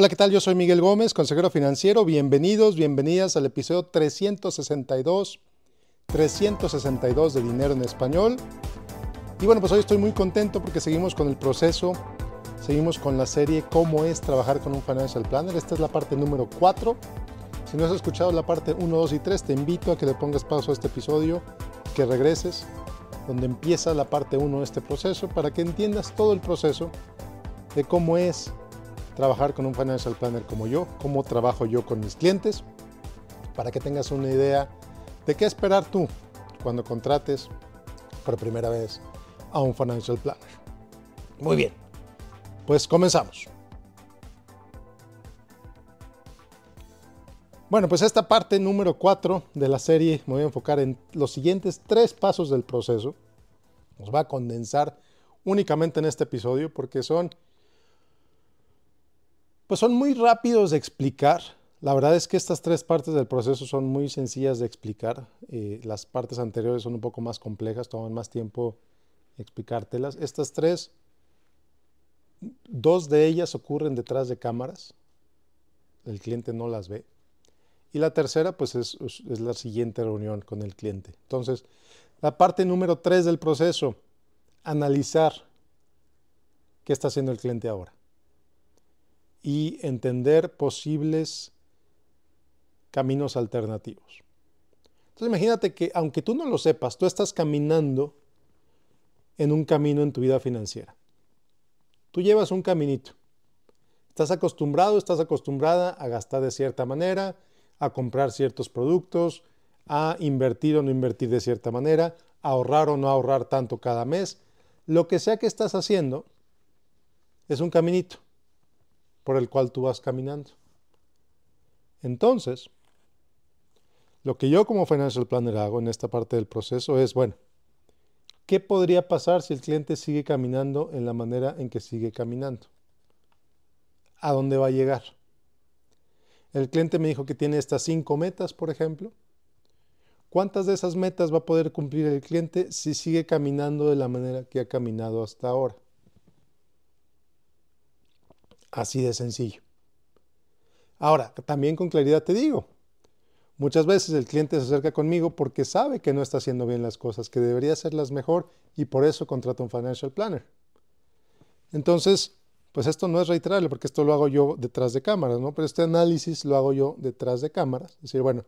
Hola, ¿qué tal? Yo soy Miguel Gómez, consejero financiero. Bienvenidos, bienvenidas al episodio 362, 362 de Dinero en Español. Y bueno, pues hoy estoy muy contento porque seguimos con el proceso, seguimos con la serie Cómo es trabajar con un Financial Planner. Esta es la parte número 4. Si no has escuchado la parte 1, 2 y 3, te invito a que le pongas paso a este episodio, que regreses, donde empieza la parte 1 de este proceso, para que entiendas todo el proceso de cómo es trabajar con un financial planner como yo, cómo trabajo yo con mis clientes, para que tengas una idea de qué esperar tú cuando contrates por primera vez a un financial planner. Muy bien, pues comenzamos. Bueno, pues esta parte número 4 de la serie me voy a enfocar en los siguientes tres pasos del proceso. Nos va a condensar únicamente en este episodio porque son pues son muy rápidos de explicar. La verdad es que estas tres partes del proceso son muy sencillas de explicar. Eh, las partes anteriores son un poco más complejas, toman más tiempo explicártelas. Estas tres, dos de ellas ocurren detrás de cámaras. El cliente no las ve. Y la tercera, pues es, es la siguiente reunión con el cliente. Entonces, la parte número tres del proceso, analizar qué está haciendo el cliente ahora y entender posibles caminos alternativos. Entonces imagínate que aunque tú no lo sepas, tú estás caminando en un camino en tu vida financiera. Tú llevas un caminito. Estás acostumbrado, estás acostumbrada a gastar de cierta manera, a comprar ciertos productos, a invertir o no invertir de cierta manera, a ahorrar o no ahorrar tanto cada mes. Lo que sea que estás haciendo es un caminito por el cual tú vas caminando. Entonces, lo que yo como financial planner hago en esta parte del proceso es, bueno, ¿qué podría pasar si el cliente sigue caminando en la manera en que sigue caminando? ¿A dónde va a llegar? El cliente me dijo que tiene estas cinco metas, por ejemplo. ¿Cuántas de esas metas va a poder cumplir el cliente si sigue caminando de la manera que ha caminado hasta ahora? Así de sencillo. Ahora, también con claridad te digo, muchas veces el cliente se acerca conmigo porque sabe que no está haciendo bien las cosas, que debería hacerlas mejor y por eso contrata un financial planner. Entonces, pues esto no es reiterable porque esto lo hago yo detrás de cámaras, ¿no? Pero este análisis lo hago yo detrás de cámaras. Es decir, bueno,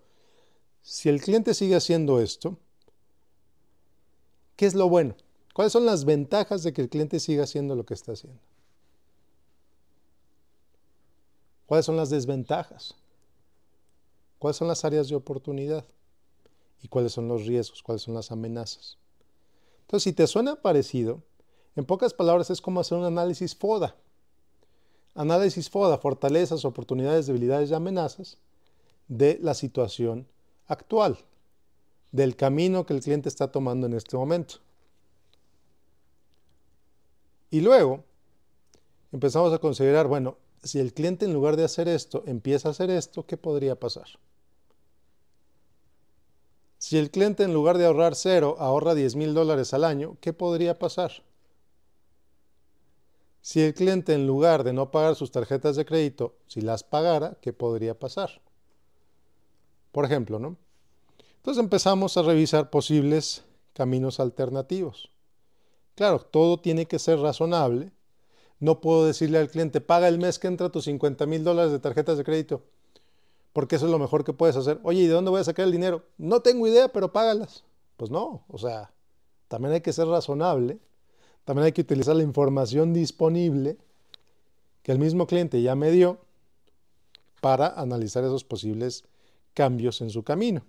si el cliente sigue haciendo esto, ¿qué es lo bueno? ¿Cuáles son las ventajas de que el cliente siga haciendo lo que está haciendo? cuáles son las desventajas, cuáles son las áreas de oportunidad y cuáles son los riesgos, cuáles son las amenazas. Entonces, si te suena parecido, en pocas palabras es como hacer un análisis FODA. Análisis FODA, fortalezas, oportunidades, debilidades y amenazas de la situación actual, del camino que el cliente está tomando en este momento. Y luego empezamos a considerar, bueno, si el cliente en lugar de hacer esto empieza a hacer esto, ¿qué podría pasar? Si el cliente en lugar de ahorrar cero ahorra 10 mil dólares al año, ¿qué podría pasar? Si el cliente en lugar de no pagar sus tarjetas de crédito, si las pagara, ¿qué podría pasar? Por ejemplo, ¿no? Entonces empezamos a revisar posibles caminos alternativos. Claro, todo tiene que ser razonable no puedo decirle al cliente, paga el mes que entra tus 50 mil dólares de tarjetas de crédito, porque eso es lo mejor que puedes hacer. Oye, ¿y de dónde voy a sacar el dinero? No tengo idea, pero págalas. Pues no, o sea, también hay que ser razonable, también hay que utilizar la información disponible que el mismo cliente ya me dio para analizar esos posibles cambios en su camino.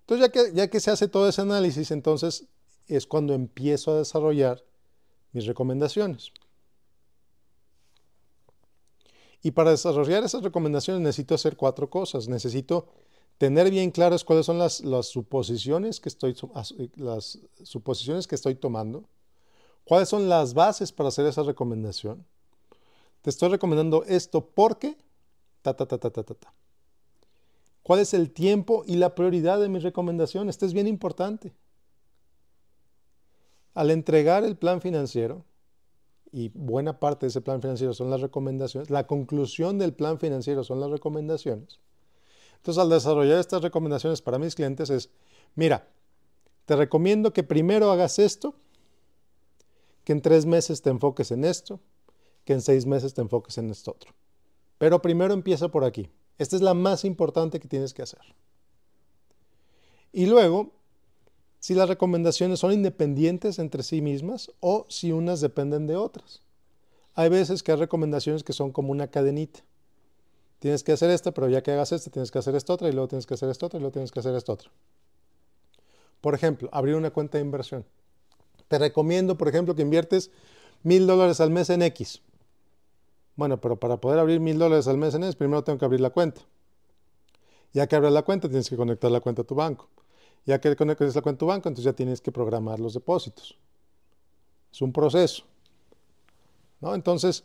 Entonces, ya que, ya que se hace todo ese análisis, entonces es cuando empiezo a desarrollar mis recomendaciones. Y para desarrollar esas recomendaciones necesito hacer cuatro cosas. Necesito tener bien claras cuáles son las, suposiciones que estoy, eh, las suposiciones que estoy tomando, cuáles son las bases para hacer esa recomendación. Te estoy recomendando esto porque, ta, ta, ta, ta, ta, ta, ¿Cuál es el tiempo y la prioridad de mi recomendación? Esto es bien importante. Al entregar el plan financiero, y buena parte de ese plan financiero son las recomendaciones, la conclusión del plan financiero son las recomendaciones. Entonces, al desarrollar estas recomendaciones para mis clientes es, mira, te recomiendo que primero hagas esto, que en tres meses te enfoques en esto, que en seis meses te enfoques en esto otro. Pero primero empieza por aquí. Esta es la más importante que tienes que hacer. Y luego si las recomendaciones son independientes entre sí mismas o si unas dependen de otras. Hay veces que hay recomendaciones que son como una cadenita. Tienes que hacer esta, pero ya que hagas esta, tienes que hacer esta otra, y luego tienes que hacer esta otra, y luego tienes que hacer esta otra. Por ejemplo, abrir una cuenta de inversión. Te recomiendo, por ejemplo, que inviertes mil dólares al mes en X. Bueno, pero para poder abrir mil dólares al mes en X, primero tengo que abrir la cuenta. Ya que abres la cuenta, tienes que conectar la cuenta a tu banco ya que conectes la cuenta en tu banco, entonces ya tienes que programar los depósitos. Es un proceso. Entonces,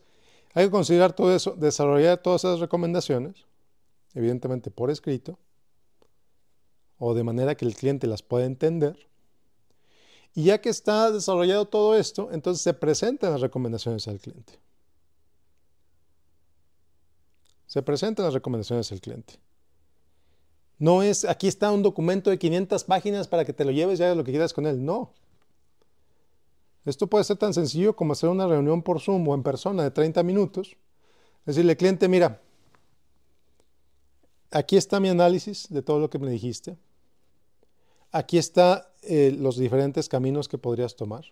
hay que considerar todo eso, desarrollar todas esas recomendaciones, evidentemente por escrito, o de manera que el cliente las pueda entender. Y ya que está desarrollado todo esto, entonces se presentan las recomendaciones al cliente. Se presentan las recomendaciones al cliente. No es, aquí está un documento de 500 páginas para que te lo lleves y hagas lo que quieras con él. No. Esto puede ser tan sencillo como hacer una reunión por Zoom o en persona de 30 minutos. Decirle, cliente, mira, aquí está mi análisis de todo lo que me dijiste. Aquí están eh, los diferentes caminos que podrías tomar.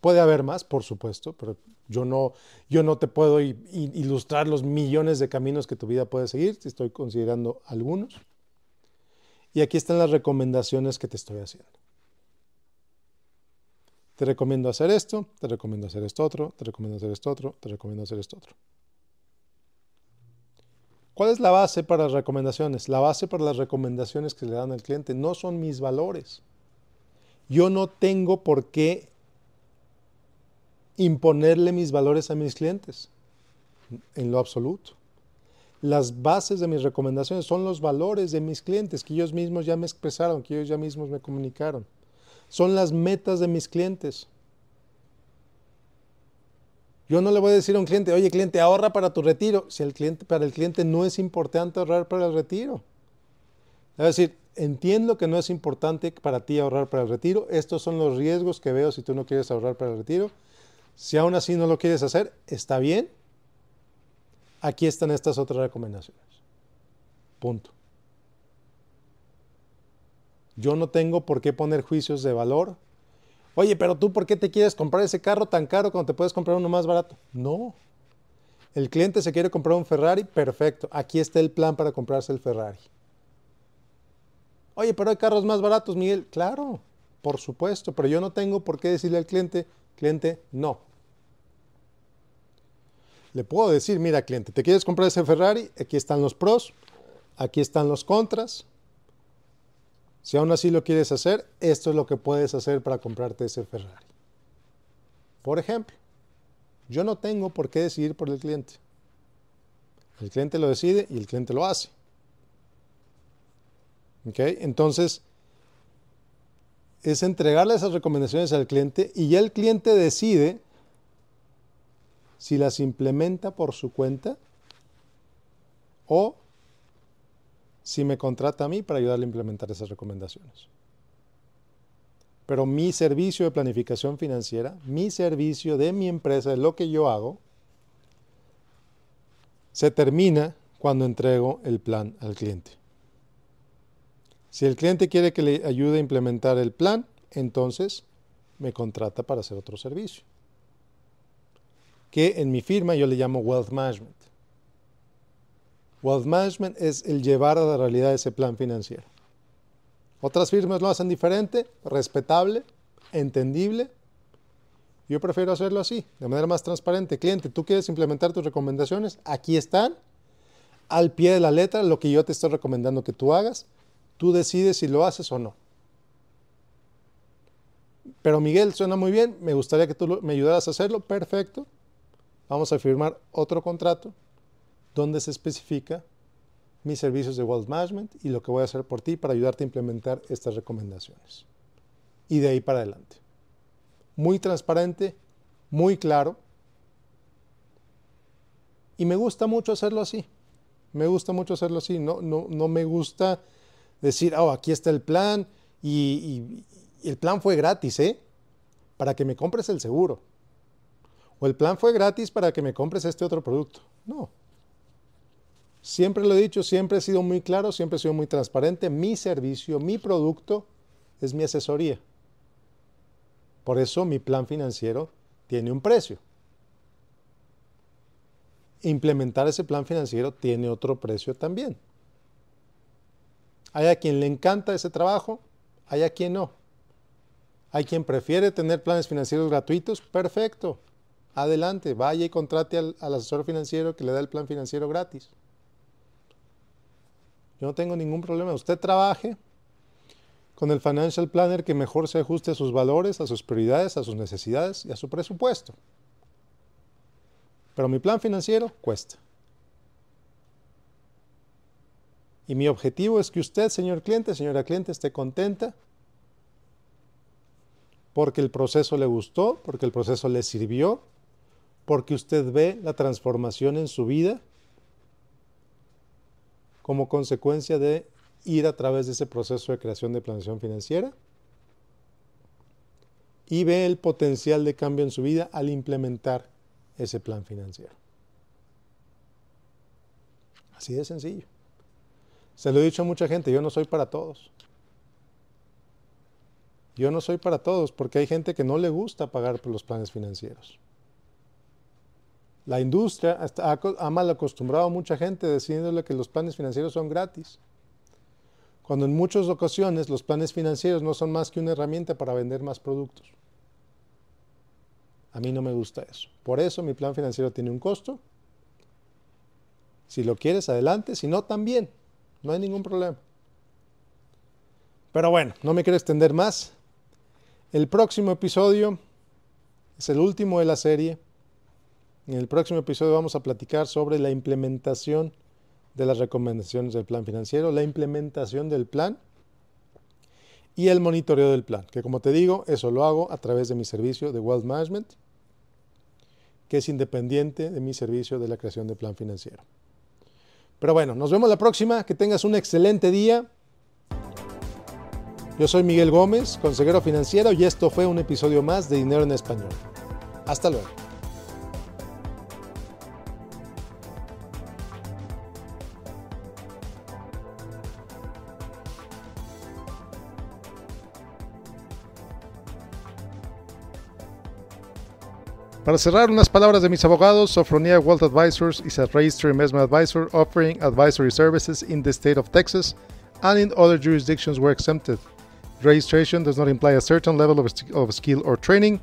Puede haber más, por supuesto, pero yo no, yo no te puedo ilustrar los millones de caminos que tu vida puede seguir, si estoy considerando algunos. Y aquí están las recomendaciones que te estoy haciendo. Te recomiendo hacer esto, te recomiendo hacer esto otro, te recomiendo hacer esto otro, te recomiendo hacer esto otro. ¿Cuál es la base para las recomendaciones? La base para las recomendaciones que le dan al cliente no son mis valores. Yo no tengo por qué imponerle mis valores a mis clientes, en lo absoluto. Las bases de mis recomendaciones son los valores de mis clientes, que ellos mismos ya me expresaron, que ellos ya mismos me comunicaron. Son las metas de mis clientes. Yo no le voy a decir a un cliente, oye cliente, ahorra para tu retiro. Si el cliente, para el cliente no es importante ahorrar para el retiro. Es decir, entiendo que no es importante para ti ahorrar para el retiro. Estos son los riesgos que veo si tú no quieres ahorrar para el retiro. Si aún así no lo quieres hacer, está bien. Aquí están estas otras recomendaciones. Punto. Yo no tengo por qué poner juicios de valor. Oye, pero tú, ¿por qué te quieres comprar ese carro tan caro cuando te puedes comprar uno más barato? No. El cliente se quiere comprar un Ferrari, perfecto. Aquí está el plan para comprarse el Ferrari. Oye, pero hay carros más baratos, Miguel. Claro, por supuesto, pero yo no tengo por qué decirle al cliente, Cliente, no. Le puedo decir, mira cliente, ¿te quieres comprar ese Ferrari? Aquí están los pros, aquí están los contras. Si aún así lo quieres hacer, esto es lo que puedes hacer para comprarte ese Ferrari. Por ejemplo, yo no tengo por qué decidir por el cliente. El cliente lo decide y el cliente lo hace. ¿Ok? Entonces, es entregarle esas recomendaciones al cliente y ya el cliente decide si las implementa por su cuenta o si me contrata a mí para ayudarle a implementar esas recomendaciones. Pero mi servicio de planificación financiera, mi servicio de mi empresa, de lo que yo hago, se termina cuando entrego el plan al cliente. Si el cliente quiere que le ayude a implementar el plan, entonces me contrata para hacer otro servicio. Que en mi firma yo le llamo Wealth Management. Wealth Management es el llevar a la realidad ese plan financiero. Otras firmas lo hacen diferente, respetable, entendible. Yo prefiero hacerlo así, de manera más transparente. Cliente, tú quieres implementar tus recomendaciones, aquí están, al pie de la letra, lo que yo te estoy recomendando que tú hagas. Tú decides si lo haces o no. Pero Miguel, suena muy bien, me gustaría que tú me ayudaras a hacerlo. Perfecto. Vamos a firmar otro contrato donde se especifica mis servicios de Wealth Management y lo que voy a hacer por ti para ayudarte a implementar estas recomendaciones. Y de ahí para adelante. Muy transparente, muy claro. Y me gusta mucho hacerlo así. Me gusta mucho hacerlo así. No, no, no me gusta decir, oh, aquí está el plan y, el plan fue gratis, ¿eh? Para que me compres el seguro. O el plan fue gratis para que me compres este otro producto. No. Siempre lo he dicho, siempre he sido muy claro, siempre he sido muy transparente. Mi servicio, mi producto es mi asesoría. Por eso mi plan financiero tiene un precio. Implementar ese plan financiero tiene otro precio también. Hay a quien le encanta ese trabajo, hay a quien no. Hay quien prefiere tener planes financieros gratuitos, perfecto. Adelante, vaya y contrate al, asesor financiero que le da el plan financiero gratis. Yo no tengo ningún problema. Usted trabaje con el financial planner que mejor se ajuste a sus valores, a sus prioridades, a sus necesidades y a su presupuesto. Pero mi plan financiero cuesta. Y mi objetivo es que usted, señor cliente, señora cliente, esté contenta porque el proceso le gustó, porque el proceso le sirvió, porque usted ve la transformación en su vida como consecuencia de ir a través de ese proceso de creación de planeación financiera y ve el potencial de cambio en su vida al implementar ese plan financiero. Así de sencillo. Se lo he dicho a mucha gente, yo no soy para todos. Yo no soy para todos porque hay gente que no le gusta pagar por los planes financieros. La industria ha mal acostumbrado a mucha gente diciéndole que los planes financieros son gratis, cuando en muchas ocasiones los planes financieros no son más que una herramienta para vender más productos. A mí no me gusta eso. Por eso mi plan financiero tiene un costo. Si lo quieres, adelante. Si no, también. No hay ningún problema. Pero bueno, no me quiero extender más. El próximo episodio es el último de la serie. En el próximo episodio vamos a platicar sobre la implementación de las recomendaciones del plan financiero, la implementación del plan y el monitoreo del plan, que como te digo, eso lo hago a través de mi servicio de Wealth Management, que es independiente de mi servicio de la creación de plan financiero. Pero bueno, nos vemos la próxima, que tengas un excelente día. Yo soy Miguel Gómez, consejero financiero, y esto fue un episodio más de Dinero en Español. Hasta luego. Para cerrar, unas palabras de mis abogados, Sofronia Wealth Advisors is a registered investment advisor offering advisory services in the state of Texas and in other jurisdictions where exempted. Registration does not imply a certain level of, of skill or training.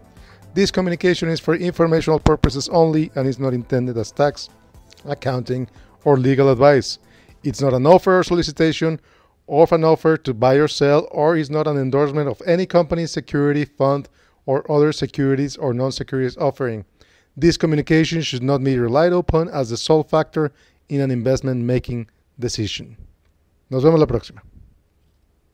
This communication is for informational purposes only and is not intended as tax, accounting, or legal advice. It's not an offer or solicitation of an offer to buy or sell, or is not an endorsement of any company, security, fund, or other securities or non-securities offering. This communication should not be relied upon as the sole factor in an investment making decision. Nos vemos la próxima.